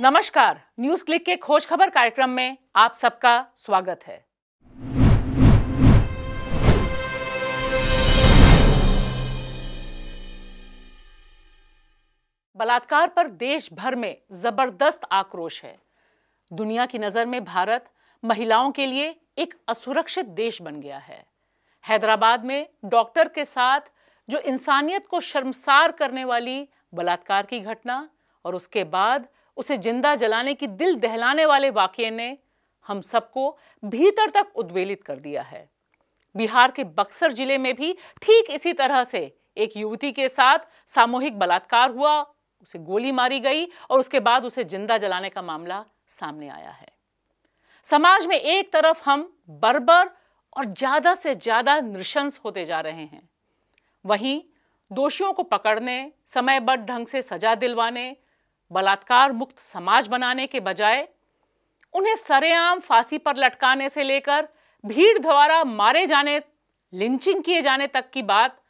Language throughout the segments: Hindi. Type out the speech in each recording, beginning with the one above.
नमस्कार न्यूज क्लिक के खोज खबर कार्यक्रम में आप सबका स्वागत है बलात्कार पर देश भर में जबरदस्त आक्रोश है दुनिया की नजर में भारत महिलाओं के लिए एक असुरक्षित देश बन गया है हैदराबाद में डॉक्टर के साथ जो इंसानियत को शर्मसार करने वाली बलात्कार की घटना और उसके बाद उसे जिंदा जलाने की दिल दहलाने वाले वाक्य ने हम सबको भीतर तक उद्वेलित कर दिया है बिहार के बक्सर जिले में भी ठीक इसी तरह से एक युवती के साथ सामूहिक बलात्कार हुआ उसे गोली मारी गई और उसके बाद उसे जिंदा जलाने का मामला सामने आया है समाज में एक तरफ हम बर्बर और ज्यादा से ज्यादा नृशंस होते जा रहे हैं वहीं दोषियों को पकड़ने समयबद्ध ढंग से सजा दिलवाने बलात्कार मुक्त समाज बनाने के बजाय उन्हें सरेआम फांसी पर लटकाने से लेकर भीड़ द्वारा मारे जाने लिंचिंग किए जाने तक की बात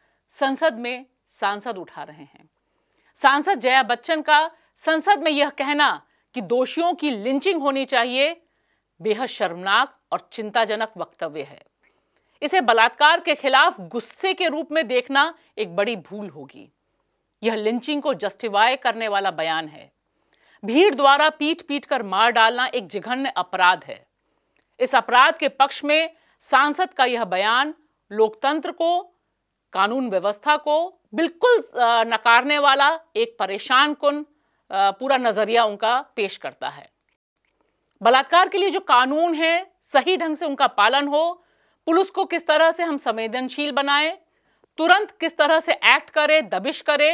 संसद में सांसद उठा रहे हैं सांसद जया बच्चन का संसद में यह कहना कि दोषियों की लिंचिंग होनी चाहिए बेहद शर्मनाक और चिंताजनक वक्तव्य है इसे बलात्कार के खिलाफ गुस्से के रूप में देखना एक बड़ी भूल होगी यह लिंचिंग को जस्टिफाई करने वाला बयान है भीड़ द्वारा पीट पीट कर मार डालना एक जघन्य अपराध है इस अपराध के पक्ष में सांसद का यह बयान लोकतंत्र को कानून व्यवस्था को बिल्कुल नकारने वाला एक परेशान कुन पूरा नजरिया उनका पेश करता है बलात्कार के लिए जो कानून है सही ढंग से उनका पालन हो पुलिस को किस तरह से हम संवेदनशील बनाएं तुरंत किस तरह से एक्ट करें दबिश करें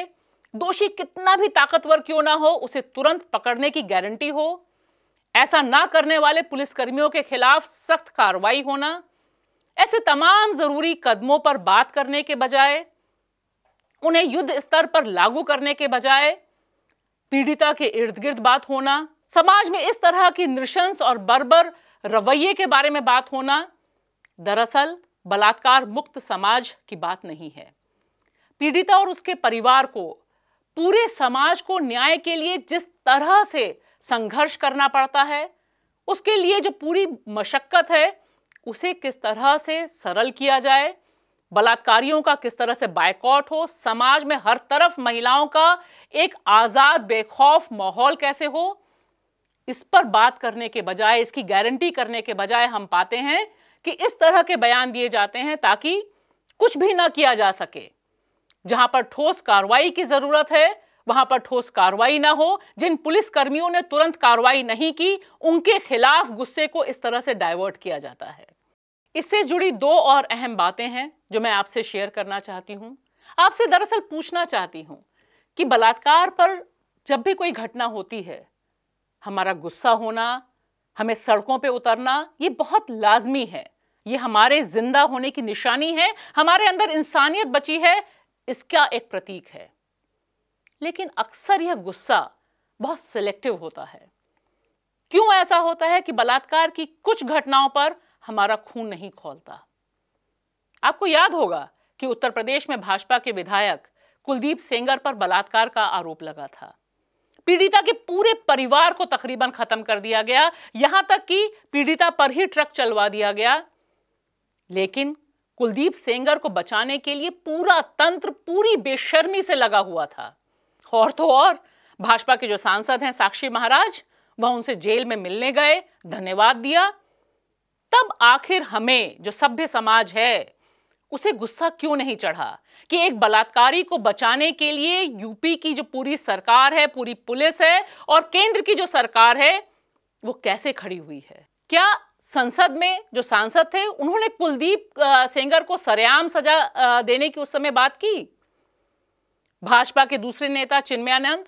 दोषी कितना भी ताकतवर क्यों ना हो उसे तुरंत पकड़ने की गारंटी हो ऐसा ना करने वाले पुलिसकर्मियों के खिलाफ सख्त कार्रवाई होना ऐसे तमाम जरूरी कदमों पर बात करने के बजाय उन्हें युद्ध स्तर पर लागू करने के बजाय पीड़िता के इर्द गिर्द बात होना समाज में इस तरह की नृशंस और बर्बर रवैये के बारे में बात होना दरअसल बलात्कार मुक्त समाज की बात नहीं है पीड़िता और उसके परिवार को पूरे समाज को न्याय के लिए जिस तरह से संघर्ष करना पड़ता है उसके लिए जो पूरी मशक्क़त है उसे किस तरह से सरल किया जाए बलात्कारियों का किस तरह से बायकॉट हो समाज में हर तरफ महिलाओं का एक आज़ाद बेखौफ माहौल कैसे हो इस पर बात करने के बजाय इसकी गारंटी करने के बजाय हम पाते हैं कि इस तरह के बयान दिए जाते हैं ताकि कुछ भी ना किया जा सके जहां पर ठोस कार्रवाई की जरूरत है वहां पर ठोस कार्रवाई ना हो जिन पुलिस कर्मियों ने तुरंत कार्रवाई नहीं की उनके खिलाफ गुस्से को इस तरह से डाइवर्ट किया जाता है इससे जुड़ी दो और अहम बातें हैं जो मैं आपसे शेयर करना चाहती हूं आपसे दरअसल पूछना चाहती हूं कि बलात्कार पर जब भी कोई घटना होती है हमारा गुस्सा होना हमें सड़कों पर उतरना ये बहुत लाजमी है ये हमारे जिंदा होने की निशानी है हमारे अंदर इंसानियत बची है इसका एक प्रतीक है लेकिन अक्सर यह गुस्सा बहुत सिलेक्टिव होता है क्यों ऐसा होता है कि बलात्कार की कुछ घटनाओं पर हमारा खून नहीं खोलता आपको याद होगा कि उत्तर प्रदेश में भाजपा के विधायक कुलदीप सेंगर पर बलात्कार का आरोप लगा था पीड़िता के पूरे परिवार को तकरीबन खत्म कर दिया गया यहां तक कि पीड़िता पर ही ट्रक चलवा दिया गया लेकिन कुलदीप सेंगर को बचाने के लिए पूरा तंत्र पूरी बेशर्मी से लगा हुआ था और तो और भाजपा के जो सांसद हैं साक्षी महाराज वह उनसे जेल में मिलने गए धन्यवाद दिया तब आखिर हमें जो सभ्य समाज है उसे गुस्सा क्यों नहीं चढ़ा कि एक बलात्कारी को बचाने के लिए यूपी की जो पूरी सरकार है पूरी पुलिस है और केंद्र की जो सरकार है वो कैसे खड़ी हुई है क्या संसद में जो सांसद थे उन्होंने कुलदीप सेंगर को सरेआम सजा देने की उस समय बात की भाजपा के दूसरे नेता चिन्मयानंद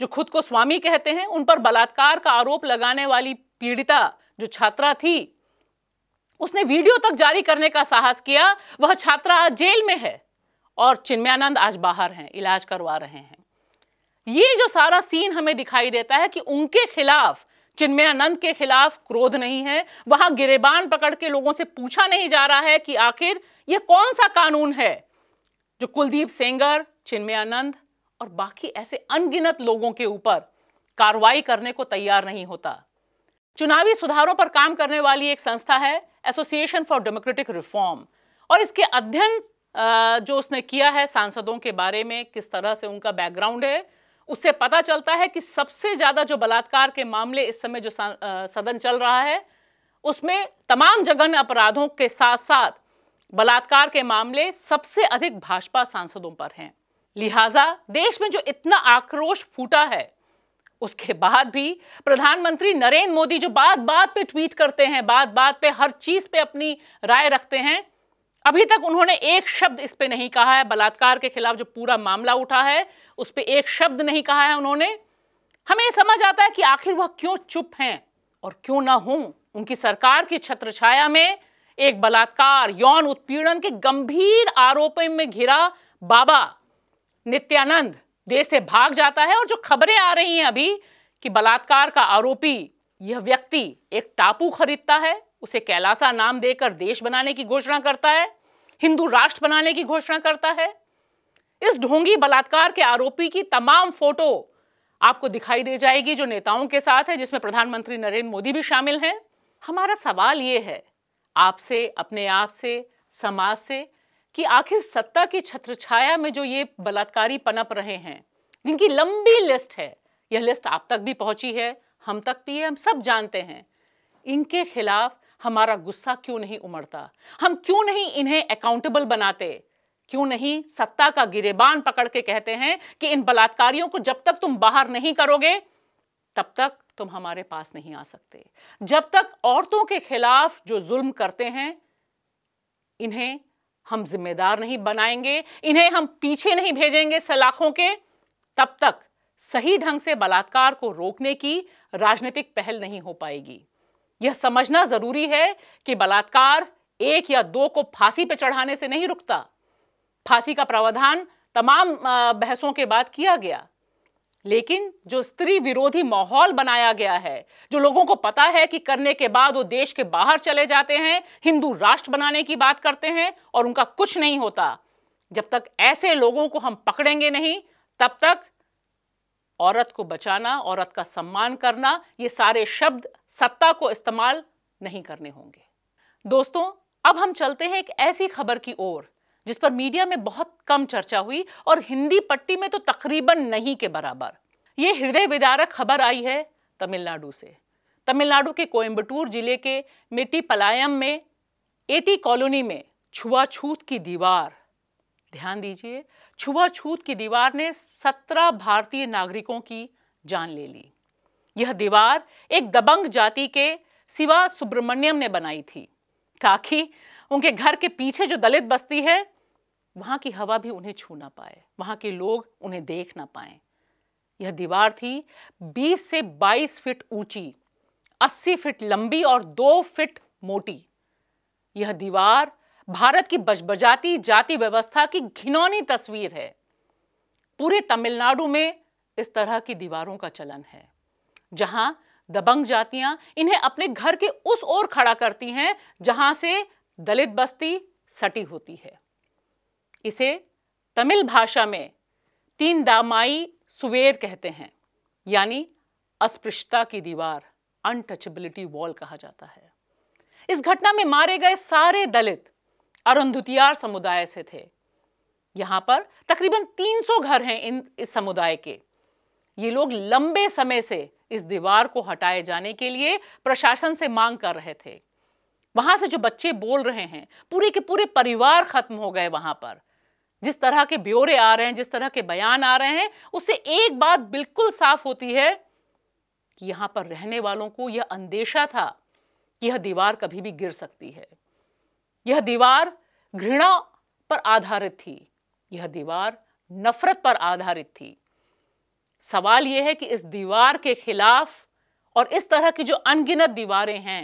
जो खुद को स्वामी कहते हैं उन पर बलात्कार का आरोप लगाने वाली पीड़िता जो छात्रा थी उसने वीडियो तक जारी करने का साहस किया वह छात्रा आज जेल में है और चिन्मयानंद आज बाहर हैं इलाज करवा रहे हैं ये जो सारा सीन हमें दिखाई देता है कि उनके खिलाफ जिनमें अनंत के खिलाफ क्रोध नहीं है वहां गिरेबान पकड़ के लोगों से पूछा नहीं जा रहा है कि आखिर यह कौन सा कानून है जो कुलदीप सेंगर चिन्मय आनंद और बाकी ऐसे अनगिनत लोगों के ऊपर कार्रवाई करने को तैयार नहीं होता चुनावी सुधारों पर काम करने वाली एक संस्था है एसोसिएशन फॉर डेमोक्रेटिक रिफॉर्म और इसके अध्ययन जो उसने किया है सांसदों के बारे में किस तरह से उनका बैकग्राउंड है उससे पता चलता है कि सबसे ज्यादा जो बलात्कार के मामले इस समय जो सदन चल रहा है उसमें तमाम जघन्य अपराधों के साथ साथ बलात्कार के मामले सबसे अधिक भाजपा सांसदों पर हैं लिहाजा देश में जो इतना आक्रोश फूटा है उसके बाद भी प्रधानमंत्री नरेंद्र मोदी जो बात बात पे ट्वीट करते हैं बात बात पे हर चीज पे अपनी राय रखते हैं अभी तक उन्होंने एक शब्द इस पे नहीं कहा है बलात्कार के खिलाफ जो पूरा मामला उठा है उस पर एक शब्द नहीं कहा है उन्होंने हमें समझ आता है कि आखिर वह क्यों चुप हैं और क्यों ना हों उनकी सरकार की छत्रछाया में एक बलात्कार यौन उत्पीड़न के गंभीर आरोपों में घिरा बाबा नित्यानंद देश से भाग जाता है और जो खबरें आ रही हैं अभी कि बलात्कार का आरोपी यह व्यक्ति एक टापू खरीदता है उसे कैलासा नाम देकर देश बनाने की घोषणा करता है हिंदू राष्ट्र बनाने की घोषणा करता है इस ढोंगी बलात्कार के आरोपी की तमाम फोटो आपको दिखाई दे जाएगी जो नेताओं के साथ है जिसमें प्रधानमंत्री नरेंद्र मोदी भी शामिल हैं हमारा सवाल ये है आपसे अपने आप से समाज से कि आखिर सत्ता की छत्रछाया में जो ये बलात्कारी पनप रहे हैं जिनकी लंबी लिस्ट है यह लिस्ट आप तक भी पहुंची है हम तक भी है हम सब जानते हैं इनके खिलाफ हमारा गुस्सा क्यों नहीं उमड़ता हम क्यों नहीं इन्हें अकाउंटेबल बनाते क्यों नहीं सत्ता का गिरेबान पकड़ के कहते हैं कि इन बलात्कारियों को जब तक तुम बाहर नहीं करोगे तब तक तुम हमारे पास नहीं आ सकते जब तक औरतों के खिलाफ जो जुल्म करते हैं इन्हें हम जिम्मेदार नहीं बनाएंगे इन्हें हम पीछे नहीं भेजेंगे सलाखों के तब तक सही ढंग से बलात्कार को रोकने की राजनीतिक पहल नहीं हो पाएगी यह समझना जरूरी है कि बलात्कार एक या दो को फांसी पर चढ़ाने से नहीं रुकता फांसी का प्रावधान तमाम बहसों के बाद किया गया लेकिन जो स्त्री विरोधी माहौल बनाया गया है जो लोगों को पता है कि करने के बाद वो देश के बाहर चले जाते हैं हिंदू राष्ट्र बनाने की बात करते हैं और उनका कुछ नहीं होता जब तक ऐसे लोगों को हम पकड़ेंगे नहीं तब तक औरत को बचाना औरत का सम्मान करना ये सारे शब्द सत्ता को इस्तेमाल नहीं करने होंगे दोस्तों अब हम चलते हैं एक ऐसी खबर की ओर जिस पर मीडिया में बहुत कम चर्चा हुई और हिंदी पट्टी में तो तकरीबन नहीं के बराबर ये हृदय विदारक खबर आई है तमिलनाडु से तमिलनाडु के कोयम्बटूर जिले के मिट्टी पलायम में एटी कॉलोनी में छुआछूत की दीवार ध्यान दीजिए छुआछूत की दीवार ने सत्रह भारतीय नागरिकों की जान ले ली यह दीवार एक दबंग जाति के शिवा सुब्रमण्यम ने बनाई थी ताकि उनके घर के पीछे जो दलित बस्ती है वहां की हवा भी उन्हें छू ना पाए वहां के लोग उन्हें देख ना पाए यह दीवार थी 20 से 22 फीट ऊंची 80 फीट लंबी और 2 फीट मोटी यह दीवार भारत की बजबजाती जाति व्यवस्था की घिनौनी तस्वीर है पूरे तमिलनाडु में इस तरह की दीवारों का चलन है जहां दबंग जातियां इन्हें अपने घर के उस ओर खड़ा करती हैं जहां से दलित बस्ती सटी होती है इसे तमिल भाषा में तीन दामाई सुवेर कहते हैं यानी अस्पृश्यता की दीवार अनटचेबिलिटी वॉल कहा जाता है इस घटना में मारे गए सारे दलित अरुंधुतियार समुदाय से थे यहां पर तकरीबन 300 घर हैं इन इस समुदाय के ये लोग लंबे समय से इस दीवार को हटाए जाने के लिए प्रशासन से मांग कर रहे थे वहां से जो बच्चे बोल रहे हैं पूरे के पूरे परिवार खत्म हो गए वहां पर जिस तरह के ब्यौरे आ रहे हैं जिस तरह के बयान आ रहे हैं उससे एक बात बिल्कुल साफ होती है कि यहां पर रहने वालों को यह अंदेशा था कि यह दीवार कभी भी गिर सकती है यह दीवार घृणा पर आधारित थी यह दीवार नफरत पर आधारित थी सवाल यह है कि इस दीवार के खिलाफ और इस तरह की जो अनगिनत दीवारें हैं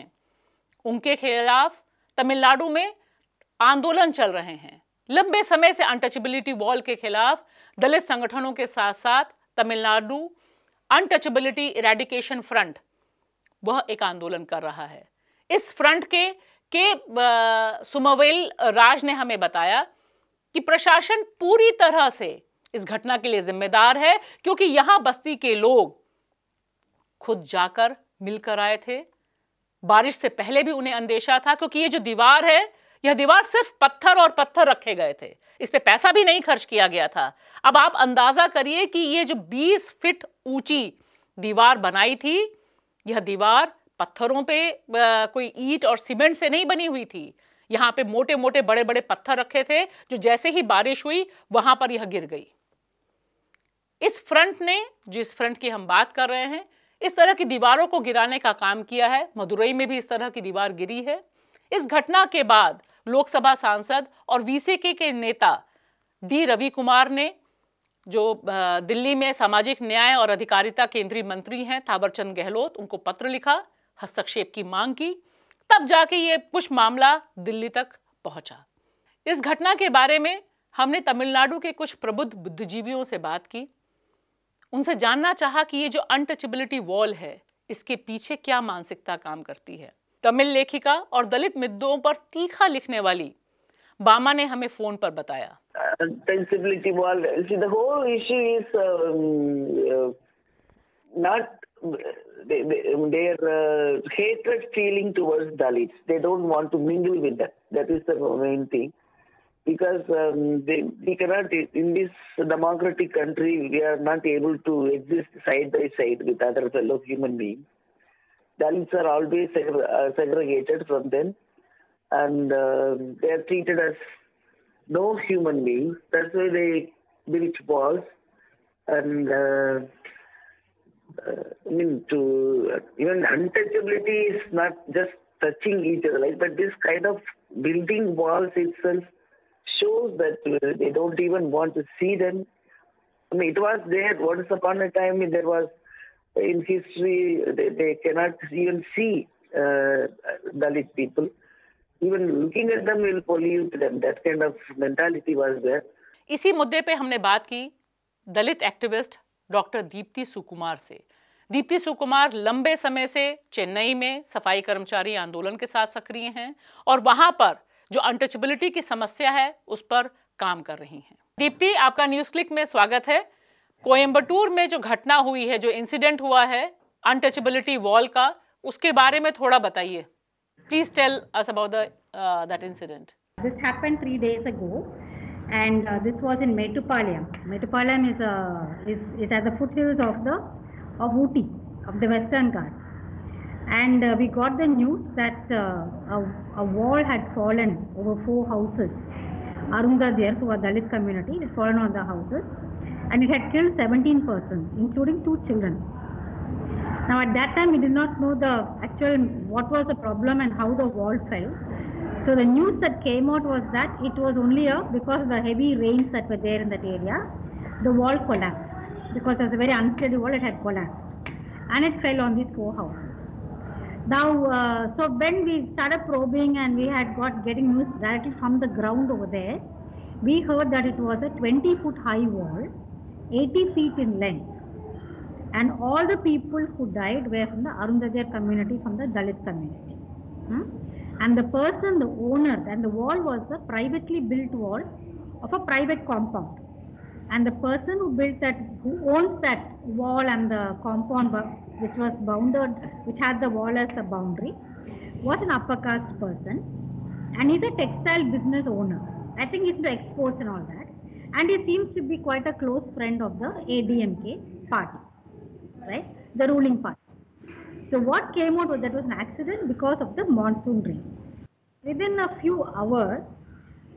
उनके खिलाफ तमिलनाडु में आंदोलन चल रहे हैं लंबे समय से अनटचेबिलिटी वॉल के खिलाफ दलित संगठनों के साथ साथ तमिलनाडु अनटचेबिलिटी इरेडिकेशन फ्रंट वह एक आंदोलन कर रहा है इस फ्रंट के के सुमवेल राज ने हमें बताया कि प्रशासन पूरी तरह से इस घटना के लिए जिम्मेदार है क्योंकि यहां बस्ती के लोग खुद जाकर मिलकर आए थे बारिश से पहले भी उन्हें अंदेशा था क्योंकि ये जो दीवार है यह दीवार सिर्फ पत्थर और पत्थर रखे गए थे इस पे पैसा भी नहीं खर्च किया गया था अब आप अंदाजा करिए कि ये जो 20 फिट ऊंची दीवार बनाई थी यह दीवार पत्थरों पे कोई ईट और सीमेंट से नहीं बनी हुई थी यहाँ पे मोटे मोटे बड़े बड़े पत्थर रखे थे जो जैसे ही बारिश हुई वहां पर यह गिर गई इस फ्रंट ने जिस फ्रंट की हम बात कर रहे हैं इस तरह की दीवारों को गिराने का काम किया है मदुरई में भी इस तरह की दीवार गिरी है इस घटना के बाद लोकसभा सांसद और वीसीके के नेता डी रवि कुमार ने जो दिल्ली में सामाजिक न्याय और अधिकारिता केंद्रीय मंत्री हैं थावरचंद गहलोत उनको पत्र लिखा हस्तक्षेप की मांग की तब जाके ये पुष्प मामला दिल्ली तक पहुंचा इस घटना के बारे में हमने तमिलनाडु के कुछ प्रबुद्ध बुद्धिजीवियों से बात की उनसे जानना चाहा कि ये जो अनटचेबिलिटी वॉल है इसके पीछे क्या मानसिकता काम करती है तमिल लेखिका और दलित मुद्दों पर तीखा लिखने वाली बामा ने हमें फोन पर बताया untouchability wall the whole issue is not they, they, their uh, hatred feeling towards Dalits. They don't want to mingle with them. That is the main thing. Because um, they, we cannot, in this democratic country, we are not able to exist side by side with other fellow human beings. Dalits are always uh, segregated from them and uh, they are treated as no human beings. That's why they built walls and uh, uh, I mean, to uh, even untouchability is not just touching each other, right? But this kind of building walls itself shows that uh, they don't even want to see them. I mean, it was there once upon a time. There was in history they, they cannot even see uh, Dalit people. Even looking at them will pollute them. That kind of mentality was there. इसी मुद्दे पे हमने बात की दलित एक्टिविस्ट डॉक्टर दीप्ति सुकुमार से दीप्ति सुकुमार लंबे समय से चेन्नई में सफाई कर्मचारी आंदोलन के साथ सक्रिय हैं और वहां पर जो अनटचेबिलिटी की समस्या है उस पर काम कर रही हैं दीप्ति आपका न्यूज क्लिक में स्वागत है कोयम्बटूर में जो घटना हुई है जो इंसिडेंट हुआ है अनटचेबिलिटी वॉल का उसके बारे में थोड़ा बताइए please tell us about that incident this happened three days ago and uh, this was in Metupalayam. Metupalayam is, uh, is, is at the foothills of the of of the Western Ghats. And uh, we got the news that uh, a, a, wall had fallen over four houses. Arundhadyars, who are Dalit community, had fallen on the houses and it had killed 17 persons, including two children. Now at that time we did not know the actual what was the problem and how the wall fell so the news that came out was that it was only a, because of the heavy rains that were there in that area, the wall collapsed. Because it was a very unsteady wall, it had collapsed. And it fell on these four houses. Now, uh, so when we started probing and we had got getting news directly from the ground over there, we heard that it was a 20 foot high wall, 80 feet in length. And all the people who died were from the Arundhati community, from the Dalit community. Hmm? And the person, the owner, and the wall was a privately built wall of a private compound. And the person who built that, who owns that wall and the compound which was bounded, which had the wall as a boundary, was an upper caste person. And he's a textile business owner. I think he's into exports and all that. And he seems to be quite a close friend of the ADMK party, right? The ruling party. So what came out was that was an accident because of the monsoon rain. Within a few hours,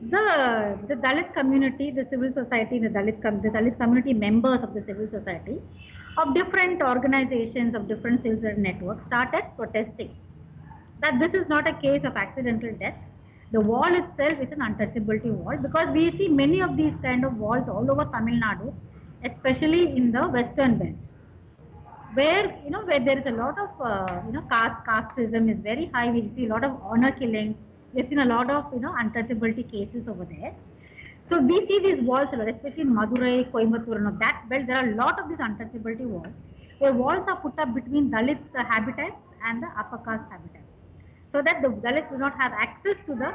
the, the Dalit community, the civil society, the Dalit, the Dalit community members of the civil society of different organizations, of different civil networks started protesting that this is not a case of accidental death. The wall itself is an untouchability wall because we see many of these kind of walls all over Tamil Nadu, especially in the western belt where you know where there is a lot of uh, you know caste casteism is very high. We see a lot of honor killing. We've seen a lot of you know untouchability cases over there. So we see these walls a lot, especially in Madurai, Coimbatore, and of that belt. There are a lot of these untouchability walls. Where walls are put up between Dalit uh, habitats and the upper caste habitats, so that the Dalits do not have access to the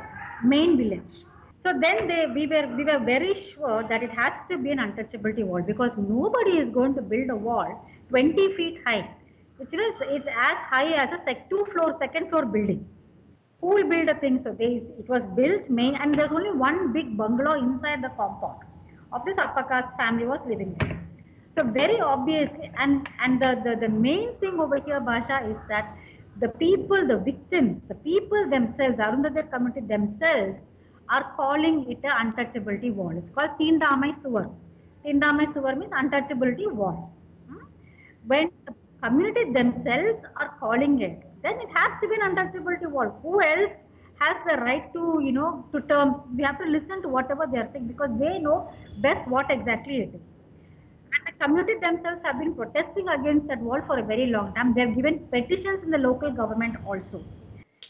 main village. So then they, we were we were very sure that it has to be an untouchability wall because nobody is going to build a wall 20 feet high. It's, is is as high as a sec two floor, second floor building. Who will build a thing? So they, it was built main, and there's only one big bungalow inside the compound of this upper caste family was living there. So very obvious and, and the, the, the main thing over here, Basha, is that the people, the victims, the people themselves, Arundhati community themselves, are calling it an untouchability wall. It's called Tindamai Suvar. Tindamai Suvar means untouchability wall when the community themselves are calling it, then it has to be an untouchability wall. Who else has the right to, you know, to term? We have to listen to whatever they are saying because they know best what exactly it is. And the community themselves have been protesting against that wall for a very long time. They have given petitions in the local government also.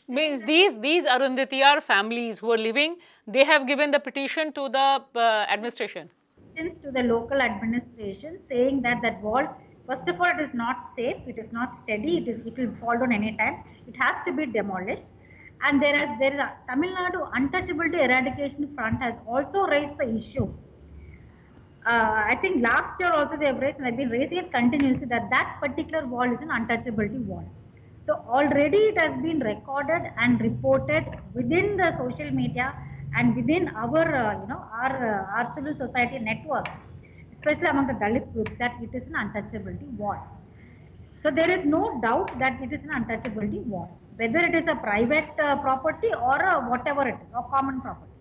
Means these these Arundhati families who are living, they have given the petition to the uh, administration. To the local administration saying that that wall First of all, it is not safe, it is not steady, it, is, it will fall down any time. It has to be demolished. And there is, there is a Tamil Nadu Untouchability Eradication Front has also raised the issue. Uh, I think last year also they have raised, and I've been raising it continuously, that that particular wall is an untouchability wall. So already it has been recorded and reported within the social media and within our, uh, you know, our, uh, our civil society network especially among the Dalit groups, that it is an untouchability wall. So there is no doubt that it is an untouchability wall, whether it is a private uh, property or a whatever it is, or common property.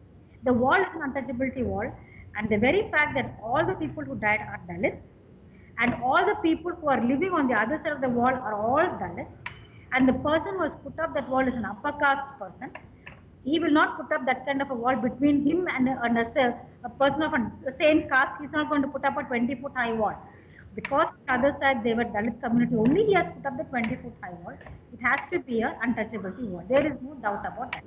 The wall is an untouchability wall, and the very fact that all the people who died are Dalits, and all the people who are living on the other side of the wall are all Dalits, and the person who has put up that wall is an upper caste person, he will not put up that kind of a wall between him and, and a, a, person of a same caste. He's not going to put up a 20 foot high wall. Because the other side they were Dalit community only, he has put up the 20 foot high wall. It has to be a untouchability wall. There is no doubt about that.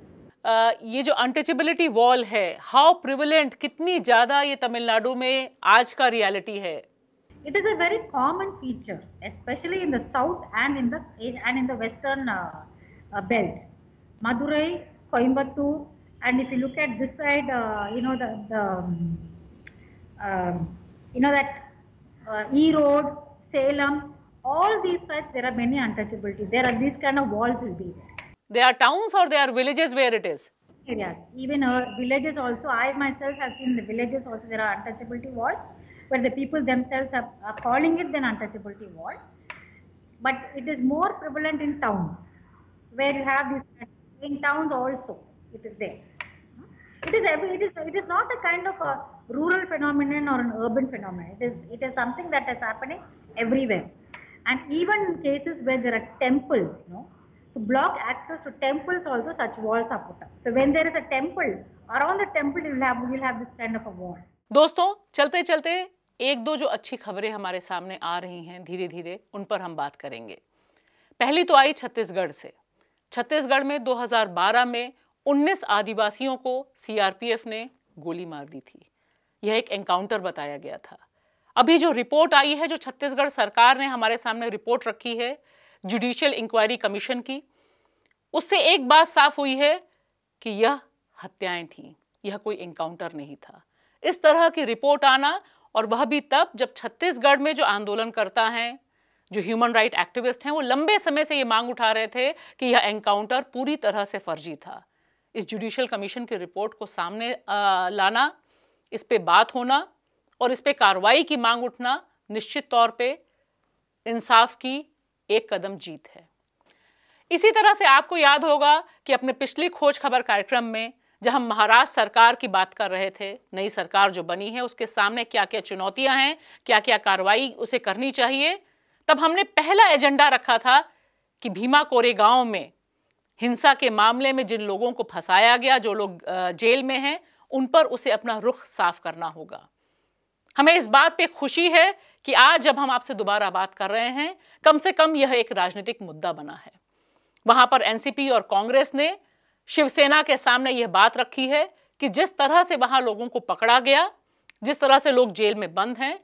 Uh, ये जो अनटचेबिलिटी वॉल है हाउ प्रिवलेंट कितनी ज्यादा ये तमिलनाडु में आज का रियलिटी है it is a very common feature specially in the south and in the and in the western belt Madurai Coimbatore. And if you look at this side, uh, you know, the, the um, um you know, that uh, E Road, Salem, all these sites, there are many untouchability. There are these kind of walls will be there. They are towns or they are villages where it is? Areas. Even uh, villages also, I myself have seen the villages also, there are untouchability walls where the people themselves are, are calling it an untouchability wall. But it is more prevalent in towns where you have these in towns also it is there. It is it is it is not a kind of a rural phenomenon or an urban phenomenon. It is it is something that is happening everywhere, and even in cases where there are temples, you know, to block access to temples also such walls are put up. So when there is a temple around the temple, you will have you will have this kind of a wall. दोस्तों चलते चलते एक दो जो अच्छी खबरें हमारे सामने आ रही हैं धीरे धीरे उन पर हम बात करेंगे पहली तो आई छत्तीसगढ़ से छत्तीसगढ़ में 2012 में 19 आदिवासियों को सीआरपीएफ ने गोली मार दी थी यह एक एनकाउंटर बताया गया था अभी जो रिपोर्ट आई है जो छत्तीसगढ़ सरकार ने हमारे सामने रिपोर्ट रखी है जुडिशियल इंक्वायरी कमीशन की उससे एक बात साफ हुई है कि यह हत्याएं थीं यह कोई एनकाउंटर नहीं था इस तरह की रिपोर्ट आना और वह भी तब जब छत्तीसगढ़ में जो आंदोलनकर्ता हैं जो ह्यूमन राइट एक्टिविस्ट हैं वो लंबे समय से ये मांग उठा रहे थे कि यह एनकाउंटर पूरी तरह से फर्जी था इस जुडिशियल कमीशन की रिपोर्ट को सामने आ, लाना इस पर बात होना और इस पर कार्रवाई की मांग उठना निश्चित तौर पर इंसाफ की एक कदम जीत है इसी तरह से आपको याद होगा कि अपने पिछली खोज खबर कार्यक्रम में जब हम महाराष्ट्र सरकार की बात कर रहे थे नई सरकार जो बनी है उसके सामने क्या क्या चुनौतियां हैं क्या क्या कार्रवाई उसे करनी चाहिए तब हमने पहला एजेंडा रखा था कि भीमा कोरेगांव में हिंसा के मामले में जिन लोगों को फंसाया गया जो लोग जेल में हैं उन पर उसे अपना रुख साफ करना होगा हमें इस बात पे खुशी है कि आज जब हम आपसे दोबारा बात कर रहे हैं कम से कम यह एक राजनीतिक मुद्दा बना है वहां पर एनसीपी और कांग्रेस ने शिवसेना के सामने यह बात रखी है कि जिस तरह से वहां लोगों को पकड़ा गया जिस तरह से लोग जेल में बंद हैं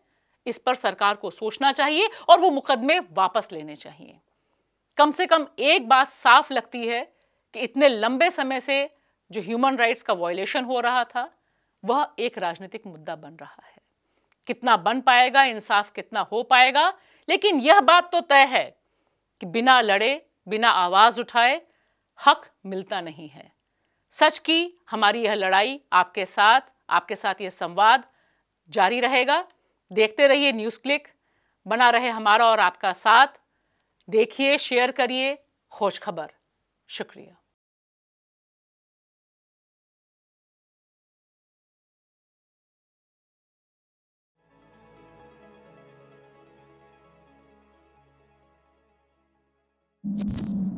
इस पर सरकार को सोचना चाहिए और वो मुकदमे वापस लेने चाहिए कम से कम एक बात साफ लगती है कि इतने लंबे समय से जो ह्यूमन राइट्स का वॉयलेशन हो रहा था वह एक राजनीतिक मुद्दा बन रहा है कितना बन पाएगा इंसाफ कितना हो पाएगा लेकिन यह बात तो तय है कि बिना लड़े बिना आवाज उठाए हक मिलता नहीं है सच की हमारी यह लड़ाई आपके साथ आपके साथ यह संवाद जारी रहेगा देखते रहिए न्यूज़ क्लिक बना रहे हमारा और आपका साथ देखिए शेयर करिए खोज खबर शुक्रिया you